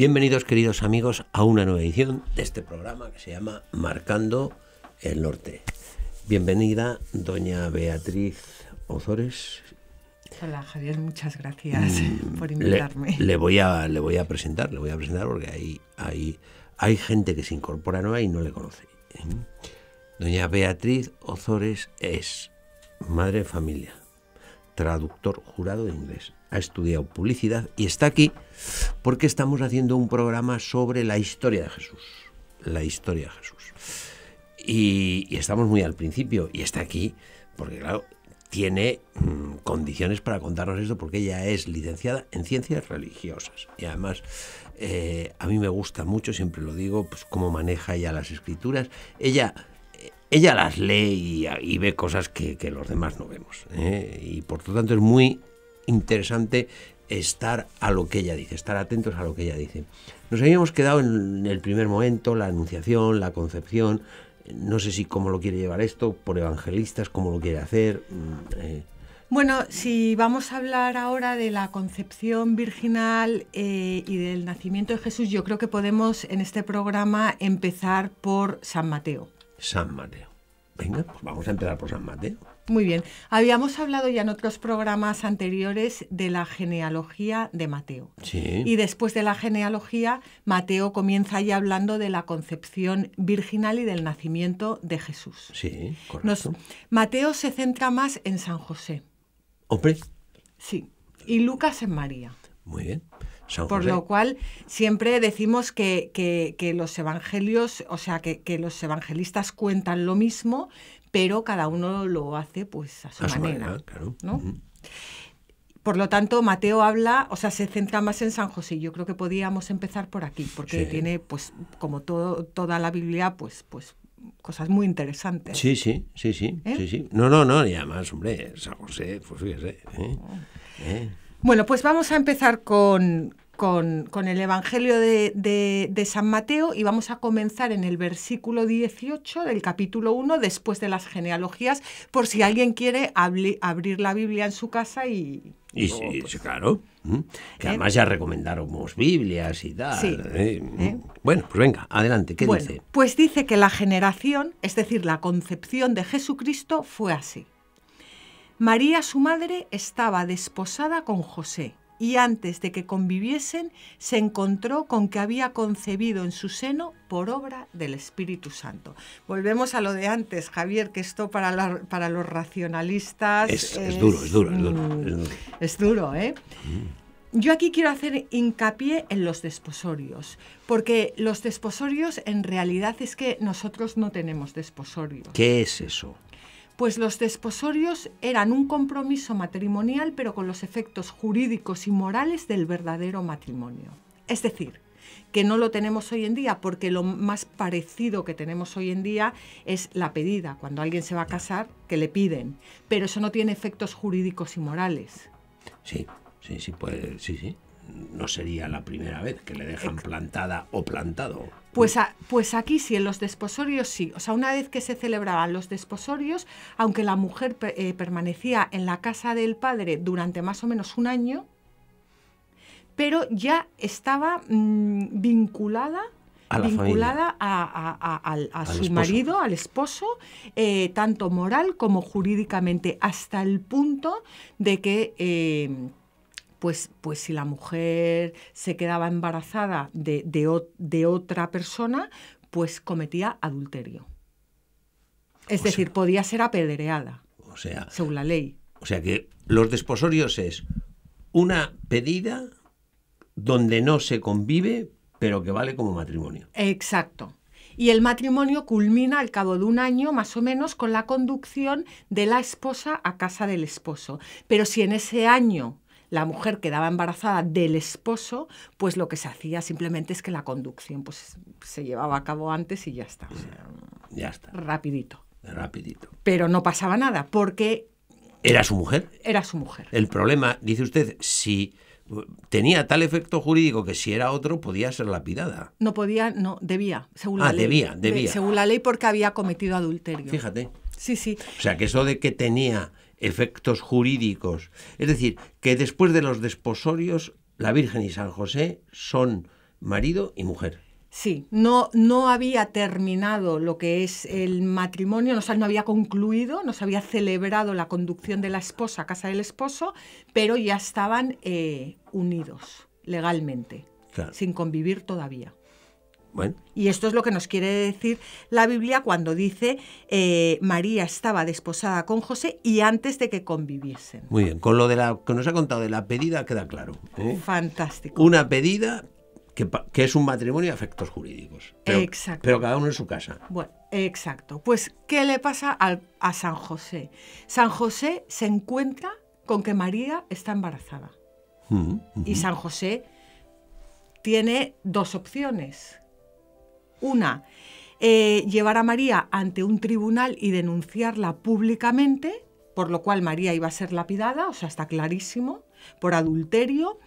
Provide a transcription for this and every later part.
Bienvenidos queridos amigos a una nueva edición de este programa que se llama Marcando el Norte. Bienvenida doña Beatriz Ozores. Hola Javier, muchas gracias mm, por invitarme. Le, voy a, le voy a presentar, le voy a presentar porque hay, hay gente que se incorpora nueva y no le conoce. ¿eh? Doña Beatriz Ozores es madre de familia, traductor jurado de inglés. Ha estudiado publicidad y está aquí porque estamos haciendo un programa sobre la historia de Jesús. La historia de Jesús. Y, estamos muy al principio y está aquí porque, claro, tiene mm, condiciones para contarnos esto porque ella es licenciada en ciencias religiosas y además eh, a mí me gusta mucho, siempre lo digo, pues cómo maneja ella las escrituras. Ella ella las lee y, ve cosas que, los demás no vemos. ¿eh? Y por lo tanto es muy interesante estar a lo que ella dice, estar atentos a lo que ella dice. Nos habíamos quedado en el primer momento, la anunciación, la concepción, no sé si cómo lo quiere llevar esto, por evangelistas, cómo lo quiere hacer. Mm, eh. Bueno, si vamos a hablar ahora de la concepción virginal eh, y del nacimiento de Jesús, yo creo que podemos en este programa empezar por San Mateo. San Mateo. Venga, pues vamos a empezar por San Mateo. Muy bien. Habíamos hablado ya en otros programas anteriores de la genealogía de Mateo. Sí. Y después de la genealogía, Mateo comienza ya hablando de la concepción virginal y del nacimiento de Jesús. Sí, correcto. Mateo se centra más en San José. Hombre. Sí. Y Lucas en María. Muy bien. Por lo cual, siempre decimos que, los evangelios, o sea, que, los evangelistas cuentan lo mismo, pero cada uno lo hace pues a su, manera. Por lo tanto, Mateo habla, o sea, se centra más en San José. Yo creo que podíamos empezar por aquí, porque tiene, pues, como toda la Biblia, pues, pues cosas muy interesantes. Sí, sí, sí, sí, ¿Eh? No, no, no, y además, hombre, San José, pues fíjese. ¿eh? Bueno, pues vamos a empezar con, con, el Evangelio de, San Mateo y vamos a comenzar en el versículo 18 del capítulo 1, después de las genealogías, por si alguien quiere abrir la Biblia en su casa y... Pues, claro. ¿Mm? Que ¿Eh? además ya recomendamos Biblias y tal. ¿eh? ¿Eh? Bueno, pues venga, adelante, ¿qué dice? Pues dice que la generación, es decir, la concepción de Jesucristo fue así. María, su madre, estaba desposada con José y antes de que conviviesen se encontró con que había concebido en su seno por obra del Espíritu Santo. Volvemos a lo de antes, Javier, que esto para, para los racionalistas... Es, duro, es duro, es duro. Mm, es duro, ¿eh? Mm. Yo aquí quiero hacer hincapié en los desposorios, porque los desposorios en realidad es que nosotros no tenemos desposorios. ¿Qué es eso? pues los desposorios eran un compromiso matrimonial pero con los efectos jurídicos y morales del verdadero matrimonio. Es decir, que no lo tenemos hoy en día, porque lo más parecido que tenemos hoy en día es la pedida, cuando alguien se va a casar, que le piden, pero eso no tiene efectos jurídicos y morales. Sí, sí, sí, pues sí, sí no sería la primera vez que le dejan plantada o plantado. Pues, pues aquí sí, en los desposorios sí. O sea, una vez que se celebraban los desposorios, aunque la mujer eh, permanecía en la casa del padre durante más o menos un año, pero ya estaba mm, vinculada a vinculada a, su marido, al esposo, eh, tanto moral como jurídicamente, hasta el punto de que eh, pues, pues, si la mujer se quedaba embarazada de, otra persona, pues cometía adulterio. Es decir, podía ser apedreada. O sea. Según la ley. O sea que los desposorios es una pedida donde no se convive, pero que vale como matrimonio. Exacto. Y el matrimonio culmina al cabo de un año más o menos con la conducción de la esposa a casa del esposo. Pero si en ese año la mujer quedaba embarazada del esposo, pues lo que se hacía simplemente es que la conducción pues, se llevaba a cabo antes y ya está. ya está. Rapidito. Rapidito. Pero no pasaba nada, porque... ¿Era su mujer? Era su mujer. El problema, dice usted, si tenía tal efecto jurídico que si era otro podía ser lapidada. No podía, no, debía, según la ah, ley. Ah, debía, debía. según la ley porque había cometido adulterio. Fíjate. Sí, sí. O sea, que eso de que tenía efectos jurídicos. Es decir, que después de los desposorios, la Virgen y San José son marido y mujer. Sí, no, no había terminado lo que es el matrimonio, no, había concluido, no se había celebrado la conducción de la esposa a casa del esposo, pero ya estaban eh, unidos legalmente, sin convivir todavía. Y esto es lo que nos quiere decir la Biblia cuando dice eh, María estaba desposada con José y antes de que conviviesen. Muy bien, con lo de la, que nos ha contado de la pedida queda claro. ¿eh? Fantástico. Una pedida que, es un matrimonio de efectos jurídicos. exacto. Pero cada uno en su casa. Bueno, exacto. Pues, ¿qué le pasa a San José? San José se encuentra con que María está embarazada. Mm, y San José tiene dos opciones una, eh, llevar a María ante un tribunal y denunciarla públicamente, por lo cual María iba a ser lapidada, o sea, está clarísimo, por adulterio,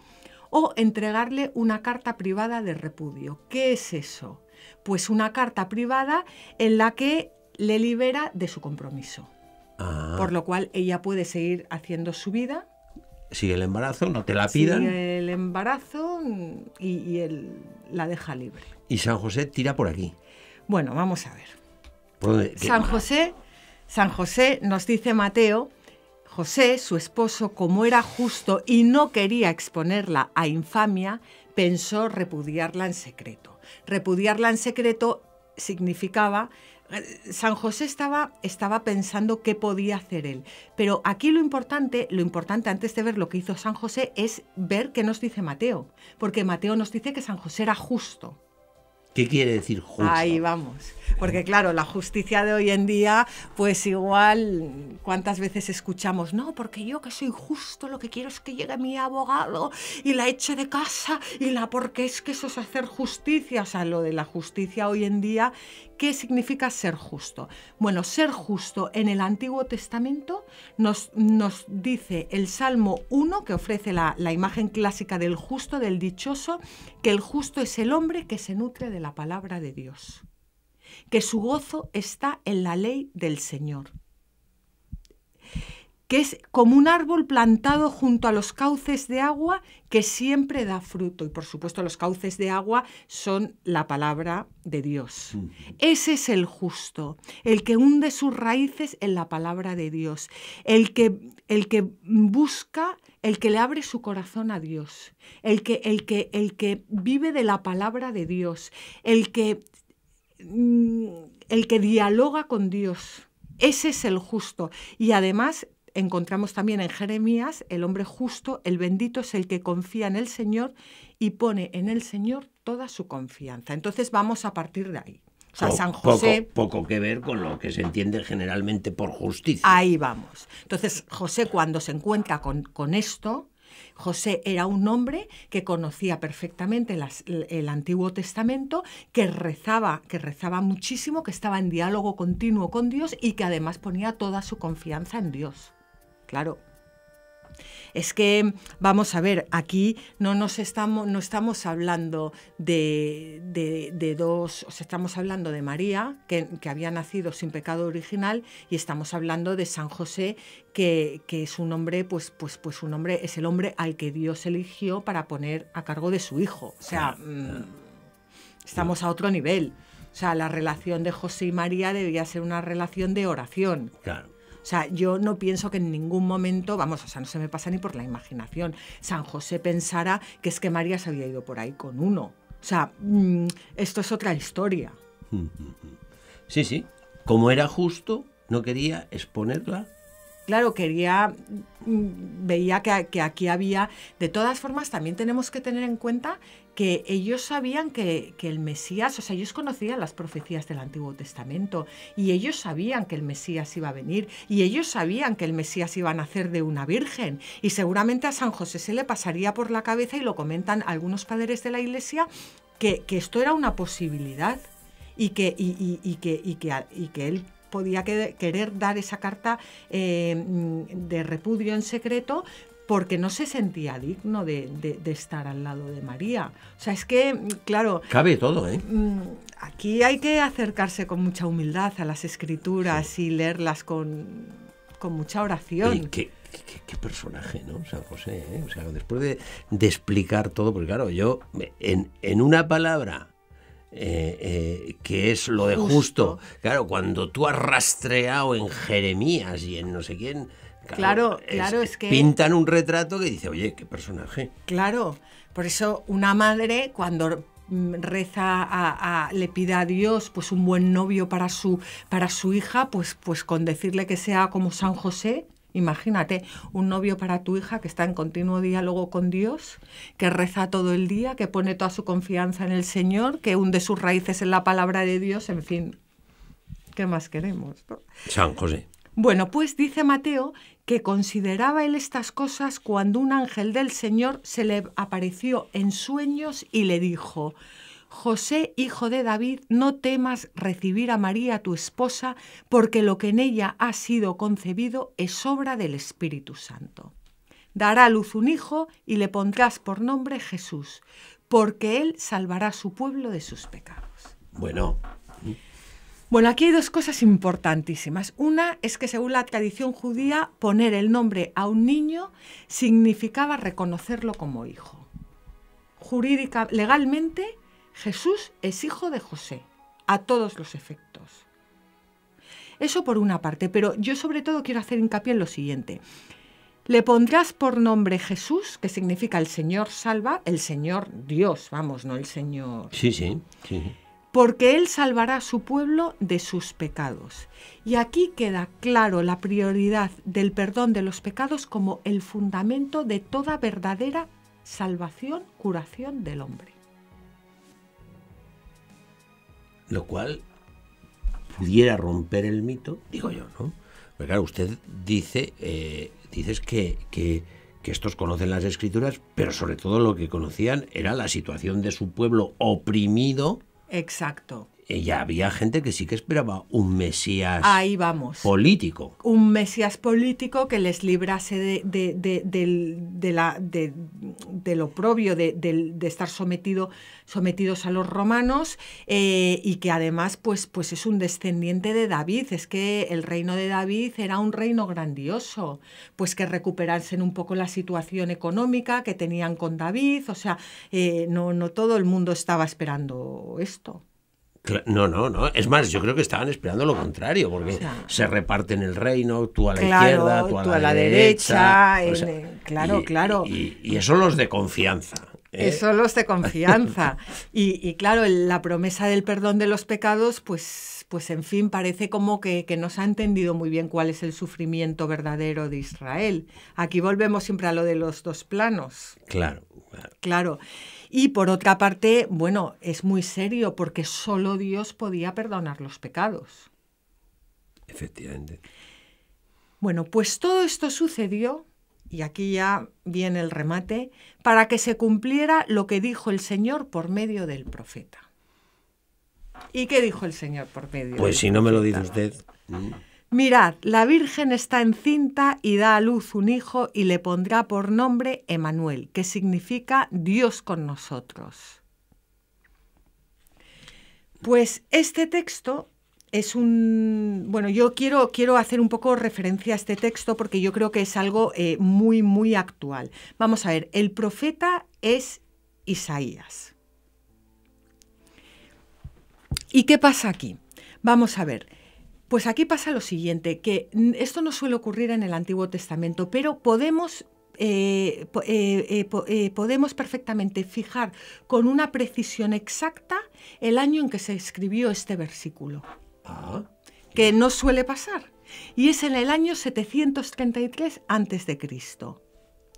o entregarle una carta privada de repudio. ¿Qué es eso? Pues una carta privada en la que le libera de su compromiso. Ah. Por lo cual ella puede seguir haciendo su vida. Si el embarazo, no te la pidan. Sigue el embarazo y, él la deja libre y San José tira por aquí. Bueno, vamos a ver. San José, San José nos dice Mateo, José, su esposo, como era justo y no quería exponerla a infamia, pensó repudiarla en secreto. Repudiarla en secreto significaba eh, San José estaba, estaba pensando qué podía hacer él. Pero aquí lo importante, lo importante antes de ver lo que hizo San José es ver qué nos dice Mateo, porque Mateo nos dice que San José era justo. ¿Qué quiere decir justo? Ahí vamos. Porque claro, la justicia de hoy en día, pues igual, ¿cuántas veces escuchamos? No, porque yo que soy justo, lo que quiero es que llegue mi abogado y la eche de casa y la porque es que eso es hacer justicia. O sea, lo de la justicia hoy en día ¿Qué significa ser justo? Bueno, ser justo en el Antiguo Testamento nos, nos dice el Salmo 1, que ofrece la imagen clásica del justo, del dichoso, que el justo es el hombre que se nutre de la palabra de Dios, que su gozo está en la ley del Señor que es como un árbol plantado junto a los cauces de agua que siempre da fruto. Y por supuesto los cauces de agua son la palabra de Dios. Ese es el justo, el que hunde sus raíces en la palabra de Dios, el que, el que busca, el que le abre su corazón a Dios, el que, el que, el que vive de la palabra de Dios, el que, mm, el que dialoga con Dios. Ese es el justo. Y además encontramos también en Jeremías, el hombre justo, el bendito es el que confía en el Señor y pone en el Señor toda su confianza. Entonces vamos a partir de ahí. O sea, San José... Poco, poco, que ver con lo que se entiende generalmente por justicia. Ahí vamos. Entonces, José cuando se encuentra con, esto, José era un hombre que conocía perfectamente el Antiguo Testamento, que rezaba, que rezaba muchísimo, que estaba en diálogo continuo con Dios y que además ponía toda su confianza en Dios. Claro. Es que, vamos a ver, aquí no nos estamos, no estamos hablando de, dos, estamos hablando de María, que, había nacido sin pecado original, y estamos hablando de San José, que, es un hombre, pues, pues, pues un hombre, es el hombre al que Dios eligió para poner a cargo de su hijo. O sea, mm, estamos a otro nivel. O sea, la relación de José y María debía ser una relación de oración. Claro. O sea, yo no pienso que en ningún momento, vamos, o sea, no se me pasa ni por la imaginación, San José pensara que es que María se había ido por ahí con uno. O sea, mm, esto es otra historia. Sí, sí. Como era justo, no quería exponerla claro, quería, mm, veía que, aquí había, de todas formas, también tenemos que tener en cuenta que ellos sabían que, el Mesías, o sea, ellos conocían las profecías del Antiguo Testamento y ellos sabían que el Mesías iba a venir y ellos sabían que el Mesías iba a nacer de una virgen y seguramente a San José se le pasaría por la cabeza y lo comentan algunos padres de la Iglesia que, esto era una posibilidad y que, y que, y que, y que él podía querer dar esa carta eh, de repudio en secreto porque no se sentía digno de, estar al lado de María. O sea, es que, claro... Cabe todo, ¿eh? Mm, aquí hay que acercarse con mucha humildad a las escrituras y leerlas con, mucha oración. Qué, personaje, ¿no? San José, ¿eh? O sea, después de, explicar todo, porque claro, yo, en una palabra, eh, que es lo de justo. Claro, cuando tú has rastreado en Jeremías y en no sé quién, claro, claro, es, que... Pintan un retrato que dice, oye, qué personaje. Claro, por eso una madre cuando mm, reza a, le pide a Dios pues un buen novio para su para su hija pues pues con decirle que sea como San José Imagínate un novio para tu hija que está en continuo diálogo con Dios, que reza todo el día, que pone toda su confianza en el Señor, que hunde sus raíces en la palabra de Dios, en fin. ¿Qué más queremos? San José. Bueno, pues dice Mateo que consideraba él estas cosas cuando un ángel del Señor se le apareció en sueños y le dijo, José, hijo de David, no temas recibir a María tu esposa, porque lo que en ella ha sido concebido es obra del Espíritu Santo. Dará luz un hijo y le pondrás por nombre Jesús, porque él salvará su pueblo de sus pecados. Bueno. Bueno, aquí hay dos cosas importantísimas. Una es que según la tradición judía, poner el nombre a un niño significaba reconocerlo como hijo. Jurídica, legalmente, Jesús es hijo de José, a todos los efectos. Eso por una parte, pero yo sobre todo quiero hacer hincapié en lo siguiente. Le pondrás por nombre Jesús, que significa el Señor salva, el Señor Dios, vamos, no el Señor. Sí, sí, Porque Él salvará a su pueblo de sus pecados. Y aquí queda claro la prioridad del perdón de los pecados como el fundamento de toda verdadera salvación, curación del hombre. lo cual pudiera romper el mito, digo yo, ¿no? Porque claro, usted dice, eh, dices que, que, estos conocen las escrituras, pero sobre todo lo que conocían era la situación de su pueblo oprimido. Exacto. Y ya había gente que sí que esperaba un Mesías Ahí vamos. político. Un Mesías político que les librase de, de, de, de la, del oprobio de, estar sometidos a los romanos eh, y que además pues, pues es un descendiente de David. Es que el reino de David era un reino grandioso, pues que recuperasen un poco la situación económica que tenían con David. O sea, eh, no todo el mundo estaba esperando esto. No, no, no. Es más, yo creo que estaban esperando lo contrario, porque se reparten el reino, tú a la izquierda, tú a, la, derecha. claro, claro. Y, eso los de confianza. ¿eh? Eso los de confianza. y, y claro, la promesa del perdón de los pecados, pues pues en fin, parece como que, no se ha entendido muy bien cuál es el sufrimiento verdadero de Israel. Aquí volvemos siempre a lo de los dos planos. Claro. Claro. Y por otra parte, bueno, es muy serio porque solo Dios podía perdonar los pecados. Efectivamente. Bueno, pues todo esto sucedió, y aquí ya viene el remate, para que se cumpliera lo que dijo el Señor por medio del profeta. ¿Y qué dijo el Señor por medio? Pues si no me lo dice usted. Mm. Mirad, la Virgen está encinta y da a luz un hijo y le pondrá por nombre Emanuel, que significa Dios con nosotros. Pues este texto es un bueno yo quiero quiero hacer un poco referencia a este texto porque yo creo que es algo eh, muy muy actual vamos a ver el profeta es Isaías ¿Y qué pasa aquí? Vamos a ver. Pues aquí pasa lo siguiente, que esto no suele ocurrir en el Antiguo Testamento, pero podemos eh, eh, eh, podemos perfectamente fijar con una precisión exacta el año en que se escribió este versículo, ah. que no suele pasar, y es en el año 733 a.C.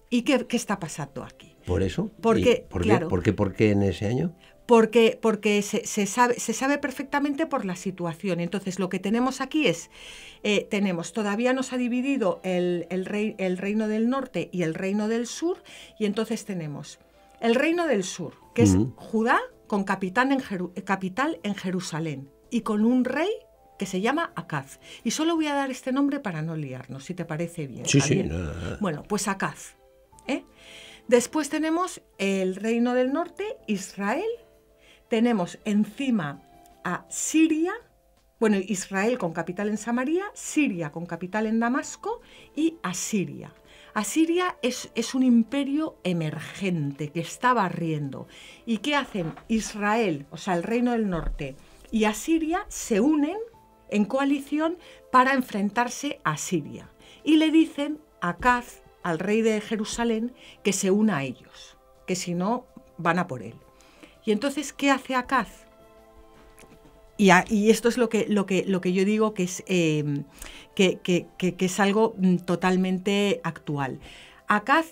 ¿Y qué, está pasando aquí? ¿Por eso? ¿Por, qué? ¿Por, qué? ¿Por, qué? en ese año? porque, se, sabe, se, sabe, perfectamente por la situación. Entonces, lo que tenemos aquí es, eh, tenemos, todavía nos ha dividido el, reino del norte y el reino del sur, y entonces tenemos el reino del sur, que es Judá con capital en, Jerusalén y con un rey que se llama Acaz. Y solo voy a dar este nombre para no liarnos, si te parece bien. Sí, sí, Bueno, pues Acaz. ¿eh? Después tenemos el reino del norte, Israel, tenemos encima a Siria, bueno, Israel con capital en Samaria, Siria con capital en Damasco y Asiria. Asiria es, es, un imperio emergente que está barriendo. ¿Y qué hacen? Israel, o sea, el Reino del Norte y Asiria se unen en coalición para enfrentarse a Siria. Y le dicen a Caz, al rey de Jerusalén, que se una a ellos, que si no, van a por él. Y entonces, ¿qué hace ACAZ? Y, esto es lo que, lo lo que yo digo que es, em, que, es algo mm, totalmente actual. ACAZ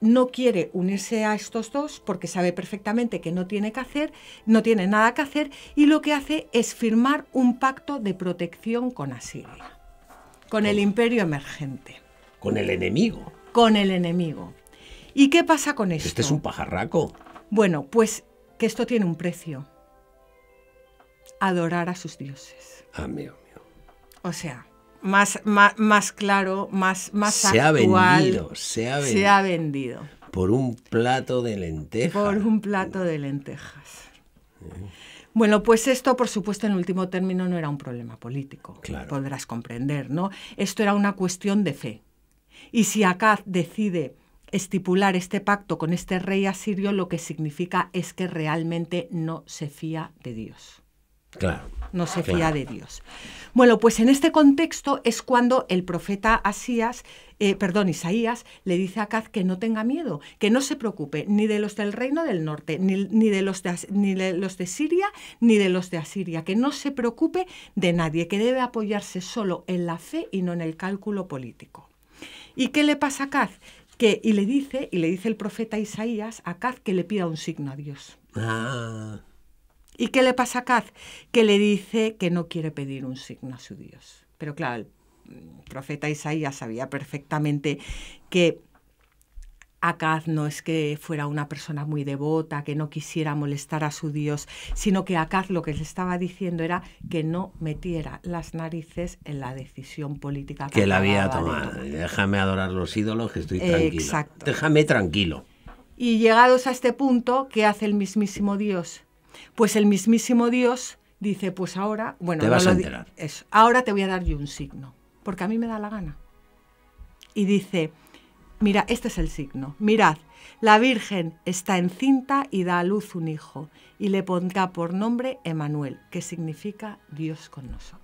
no quiere unirse a estos dos porque sabe perfectamente que no tiene que hacer, no tiene nada que hacer y lo que hace es firmar un pacto de protección con Asiria, con el imperio emergente. Con el enemigo. Con el enemigo. ¿Y qué pasa con esto? Este es un pajarraco. Bueno, pues que esto tiene un precio. Adorar a sus dioses. Amigo ah, mío. O sea, más, más, claro, más, más se Ha vendido, se ha vendido. Se ha vendido. Por un plato de lentejas. Por un plato de lentejas. Bueno, pues esto, por supuesto, en último término no era un problema político, podrás comprender, ¿no? Esto era una cuestión de fe. Y si acá decide estipular este pacto con este rey asirio lo que significa es que realmente no se fía de Dios. Claro. No se fía de Dios. Bueno, pues en este contexto es cuando el profeta eh, perdón, Isaías, le dice a Caz que no tenga miedo, que no se preocupe ni de los del reino del norte, ni, de, los de, ni de los de Siria, ni de los de Asiria, que no se preocupe de nadie, que debe apoyarse solo en la fe y no en el cálculo político. ¿Y qué le pasa a Caz? y le dice, y le dice el profeta Isaías a Caz que le pida un signo a Dios. Ah. ¿Y qué le pasa a Caz? Que le dice que no quiere pedir un signo a su Dios. Pero claro, el mm, profeta Isaías sabía perfectamente que Acaz no es que fuera una persona muy devota, que no quisiera molestar a su Dios, sino que Acaz lo que le estaba diciendo era que no metiera las narices en la decisión política que, que había tomado. Déjame adorar los ídolos, que estoy tranquilo. Exacto. Déjame tranquilo. Y llegados a este punto, ¿qué hace el mismísimo Dios? Pues el mismísimo Dios dice, pues ahora, bueno, ahora te voy a dar yo un signo, porque a mí me da la gana. Y dice, Mira, este es el signo. Mirad, la Virgen está encinta y da a luz un hijo, y le pondrá por nombre Emanuel, que significa Dios con nosotros.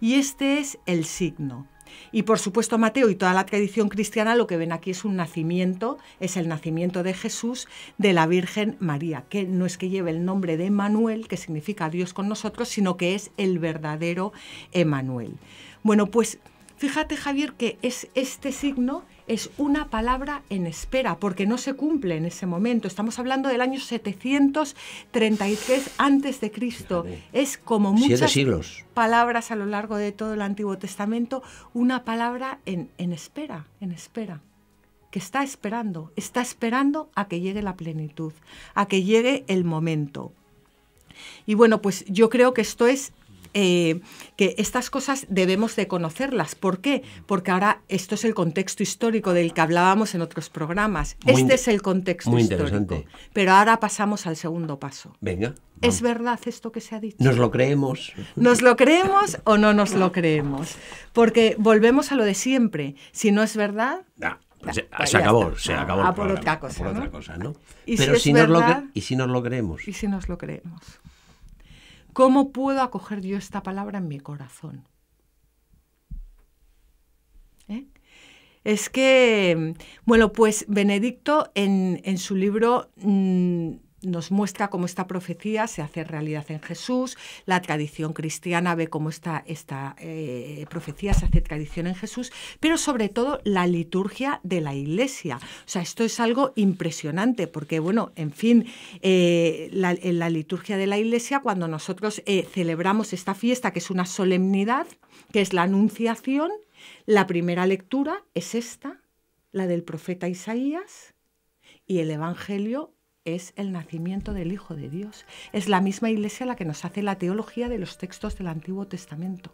Y este es el signo. Y por supuesto Mateo y toda la tradición cristiana lo que ven aquí es un nacimiento, es el nacimiento de Jesús de la Virgen María, que no es que lleve el nombre de Emanuel, que significa Dios con nosotros, sino que es el verdadero Emanuel. Bueno, pues Fíjate, Javier, que es este signo es una palabra en espera, porque no se cumple en ese momento. Estamos hablando del año 733 antes de Cristo. Es como muchas palabras a lo largo de todo el Antiguo Testamento, una palabra en, en espera, en espera que está esperando, está esperando a que llegue la plenitud, a que llegue el momento. Y bueno, pues yo creo que esto es eh, que estas cosas debemos de conocerlas. ¿Por qué? Porque ahora esto es el contexto histórico del que hablábamos en otros programas. este es el contexto histórico. Pero ahora pasamos al segundo paso. Venga. ¿Es verdad esto que se ha dicho? ¿Nos lo creemos? ¿Nos lo creemos o no nos lo creemos? Porque volvemos a lo de siempre. Si no es verdad... Ah, pues se, pues acabó, se ah, acabó. por, otra cosa, Pero si, y si nos lo creemos. Y si nos lo creemos. ¿Cómo puedo acoger yo esta palabra en mi corazón? ¿Eh? Es que, mm, bueno, pues Benedicto en, en su libro mm, nos muestra cómo esta profecía se hace realidad en Jesús, la tradición cristiana ve cómo esta, esta eh, profecía se hace tradición en Jesús, pero sobre todo la liturgia de la Iglesia. O sea, esto es algo impresionante porque, bueno, en fin, eh, en la liturgia de la Iglesia, cuando nosotros eh, celebramos esta fiesta, que es una solemnidad, que es la Anunciación, la primera lectura es esta, la del profeta Isaías, y el Evangelio es el nacimiento del Hijo de Dios. Es la misma iglesia la que nos hace la teología de los textos del Antiguo Testamento.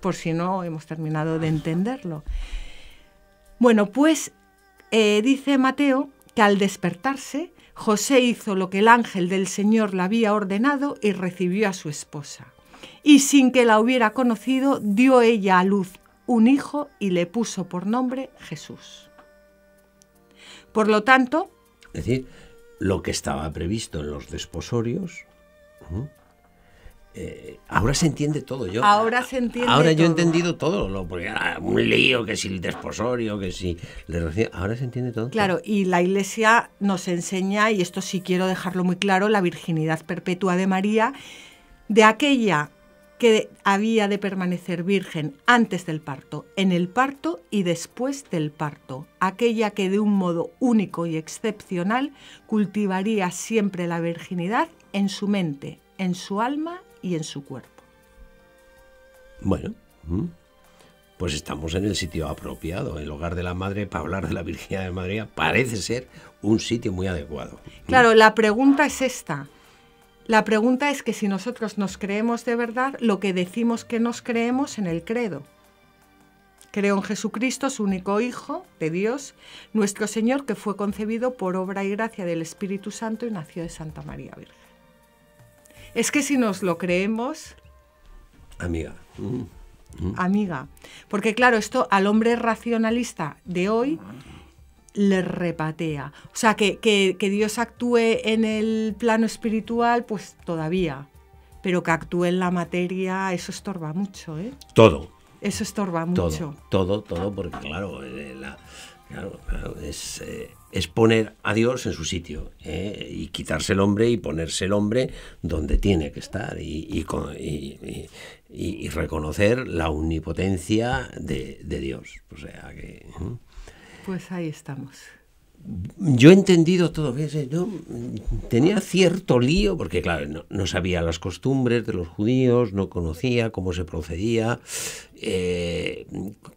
Por si no hemos terminado de entenderlo. Bueno, pues eh, dice Mateo que al despertarse, José hizo lo que el ángel del Señor le había ordenado y recibió a su esposa. Y sin que la hubiera conocido, dio ella a luz un hijo y le puso por nombre Jesús. Por lo tanto... Es decir, lo que estaba previsto en los desposorios... Eh, ahora se entiende todo yo. Ahora se entiende. Ahora yo he entendido todo, un lío que si el desposorio, que si ahora se entiende todo. Claro, y la Iglesia nos enseña y esto sí quiero dejarlo muy claro, la virginidad perpetua de María, de aquella que había de permanecer virgen antes del parto, en el parto y después del parto, aquella que de un modo único y excepcional cultivaría siempre la virginidad en su mente, en su alma y en su cuerpo. Bueno, mm, pues estamos en el sitio apropiado. El hogar de la madre, para hablar de la Virgen de María, parece ser un sitio muy adecuado. Claro, la pregunta es esta. La pregunta es que si nosotros nos creemos de verdad lo que decimos que nos creemos en el credo. Creo en Jesucristo, su único Hijo de Dios, nuestro Señor, que fue concebido por obra y gracia del Espíritu Santo y nació de Santa María Virgen. Es que si nos lo creemos... Amiga. Mm, mm. Amiga. Porque claro, esto al hombre racionalista de hoy le repatea. O sea, que, Dios actúe en el plano espiritual, pues todavía. Pero que actúe en la materia, eso estorba mucho, ¿eh? Todo. Eso estorba mucho. Todo, todo, porque claro, eh, es, eh, es, poner a Dios en su sitio ¿eh? y quitarse el hombre y ponerse el hombre donde tiene que estar y, y, reconocer la omnipotencia de, Dios. O sea que... Pues ahí estamos. Yo he entendido todo yo tenía cierto lío, porque claro, no, sabía las costumbres de los judíos, no conocía cómo se procedía, eh,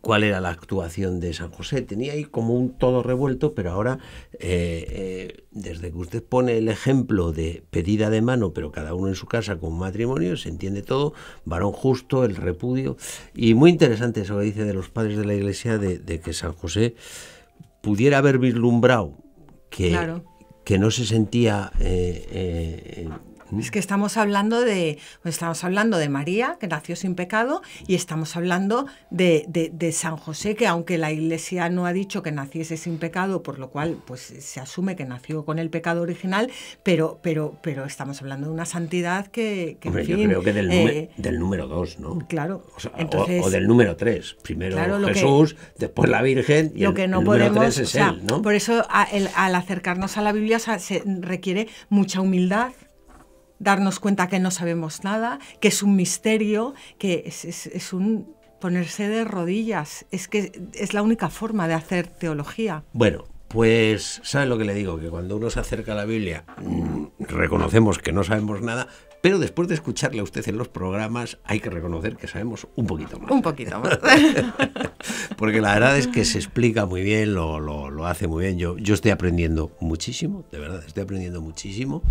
cuál era la actuación de San José. Tenía ahí como un todo revuelto, pero ahora, eh, eh, desde que usted pone el ejemplo de pedida de mano, pero cada uno en su casa con matrimonio, se entiende todo, varón justo, el repudio. Y muy interesante eso que dice de los padres de la iglesia, de que San José pudiera haber vislumbrado que, que no se sentía eh, eh, es que estamos hablando de, estamos hablando de María, que nació sin pecado, y estamos hablando de, de, San José, que aunque la Iglesia no ha dicho que naciese sin pecado, por lo cual pues, se asume que nació con el pecado original, pero, pero, pero estamos hablando de una santidad que... yo creo que eh, del, número dos, ¿no? Claro. O, del número tres. Primero Jesús, después la Virgen, y el, número tres es él, ¿no? Por eso al acercarnos a la Biblia se requiere mucha humildad darnos cuenta que no sabemos nada, que es un misterio, que es, un ponerse de rodillas. Es que es la única forma de hacer teología. Bueno, pues, ...¿sabe lo que le digo? Que cuando uno se acerca a la Biblia, mm, reconocemos que no sabemos nada, pero después de escucharle a usted en los programas, hay que reconocer que sabemos un poquito más. Un poquito más. Porque la verdad es que se explica muy bien, lo, lo, hace muy bien. Yo, yo estoy aprendiendo muchísimo, de verdad, estoy aprendiendo muchísimo.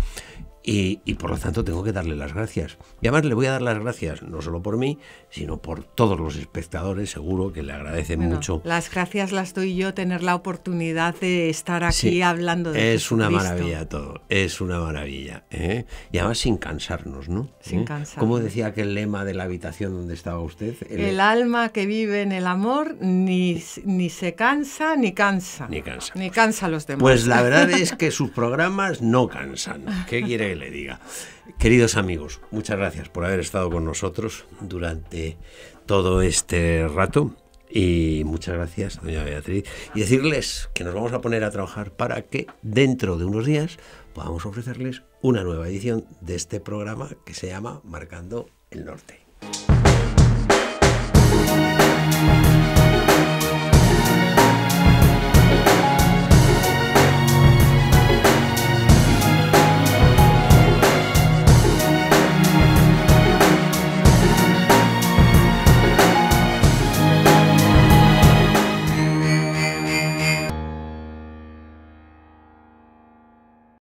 Y, por lo tanto tengo que darle las gracias. Y además le voy a dar las gracias, no solo por mí, sino por todos los espectadores, seguro que le agradecen mucho. Las gracias las doy yo, tener la oportunidad de estar aquí hablando de Es una maravilla todo, es una maravilla. ¿eh? Y además sin cansarnos, ¿no? Sin ¿Eh? cansarnos. Como decía aquel lema de la habitación donde estaba usted? El, alma que vive en el amor ni, ni se cansa, ni cansa. Ni cansa. Ni cansa los demás. Pues la verdad es que sus programas no cansan. ¿Qué quieren? le diga. Queridos amigos, muchas gracias por haber estado con nosotros durante todo este rato. Y muchas gracias, doña Beatriz. Y decirles que nos vamos a poner a trabajar para que dentro de unos días podamos ofrecerles una nueva edición de este programa que se llama Marcando el Norte.